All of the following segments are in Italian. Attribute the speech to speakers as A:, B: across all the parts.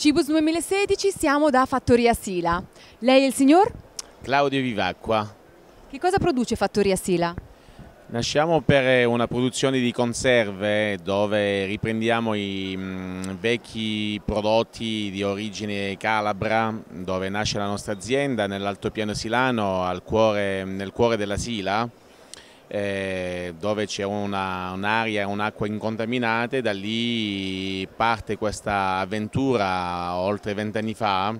A: Cibus 2016, siamo da Fattoria Sila. Lei è il signor? Claudio Vivacqua. Che cosa produce Fattoria Sila? Nasciamo per eh, una produzione di conserve eh, dove riprendiamo i mm, vecchi prodotti di origine calabra dove nasce la nostra azienda nell'altopiano silano cuore, nel cuore della Sila eh, dove c'è un'aria, un un'acqua incontaminata e da lì parte questa avventura oltre vent'anni fa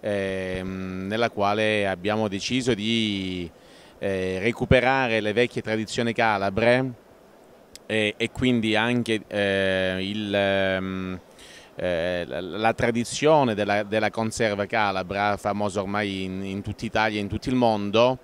A: eh, nella quale abbiamo deciso di eh, recuperare le vecchie tradizioni calabre e, eh, e quindi anche eh, il ehm, eh, la, la, tradizione della, della, conserva calabra, famosa ormai in, in tutta Italia e in tutto il mondo,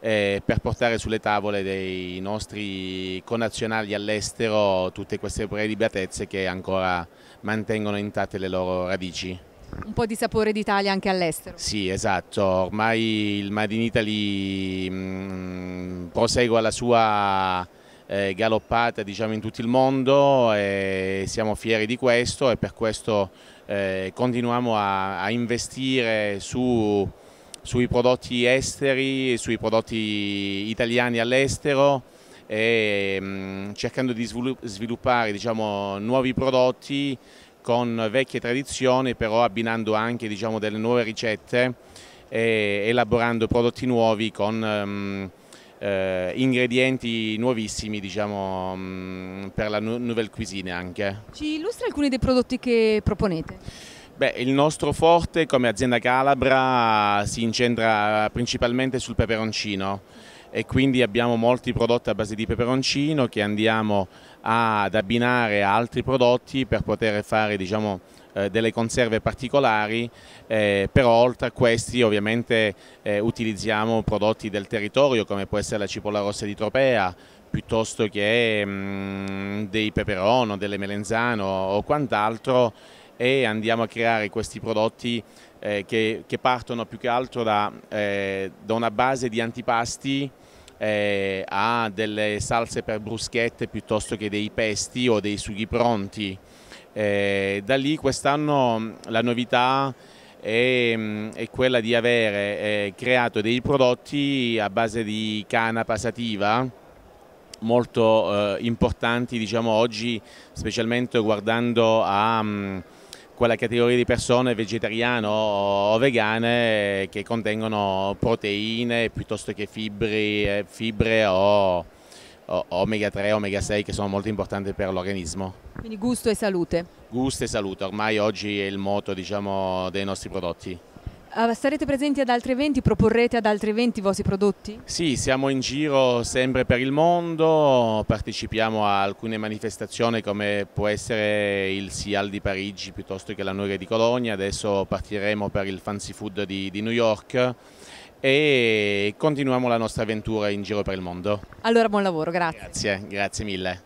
A: eh, per portare sulle tavole dei nostri connazionali all'estero tutte queste prelibatezze che ancora mantengono intatte le loro radici. Un po' di sapore d'Italia anche all'estero. Sì, esatto, ormai il Made in Italy mh, mm, prosegue la sua eh, galoppata diciamo, in tutto il mondo e siamo fieri di questo e per questo eh, continuiamo a, a investire su, sui prodotti esteri, sui prodotti italiani all'estero e mh, mm, cercando di sviluppare diciamo, nuovi prodotti con vecchie tradizioni però abbinando anche diciamo, delle nuove ricette e elaborando prodotti nuovi con... Mh, mm, eh, ingredienti nuovissimi diciamo, mh, mm, per la nu nouvelle cuisine anche. Ci illustra alcuni dei prodotti che proponete? Beh, il nostro forte come azienda calabra si incentra principalmente sul peperoncino e quindi abbiamo molti prodotti a base di peperoncino che andiamo ad abbinare a altri prodotti per poter fare diciamo, eh, delle conserve particolari, eh, però oltre a questi ovviamente eh, utilizziamo prodotti del territorio come può essere la cipolla rossa di Tropea, piuttosto che mh, mm, dei peperoni, delle melenzane o quant'altro e andiamo a creare questi prodotti eh, che, che, partono più che altro da, eh, da una base di antipasti eh, a delle salse per bruschette piuttosto che dei pesti o dei sughi pronti. Eh, da lì quest'anno la novità è, è, quella di avere eh, creato dei prodotti a base di cana passativa molto eh, importanti diciamo oggi specialmente guardando a... Mh, quella categoria di persone vegetariane o vegane che contengono proteine piuttosto che fibre, eh, fibre o omega 3, omega 6 che sono molto importanti per l'organismo. Quindi gusto e salute? Gusto e salute, ormai oggi è il moto diciamo, dei nostri prodotti. Ah, sarete presenti ad altri eventi? Proporrete ad altri eventi i vostri prodotti? Sì, siamo in giro sempre per il mondo, partecipiamo a alcune manifestazioni come può essere il Sial di Parigi piuttosto che la Noire di Colonia, adesso partiremo per il Fancy Food di, di New York e continuiamo la nostra avventura in giro per il mondo. Allora buon lavoro, grazie. Grazie, grazie mille.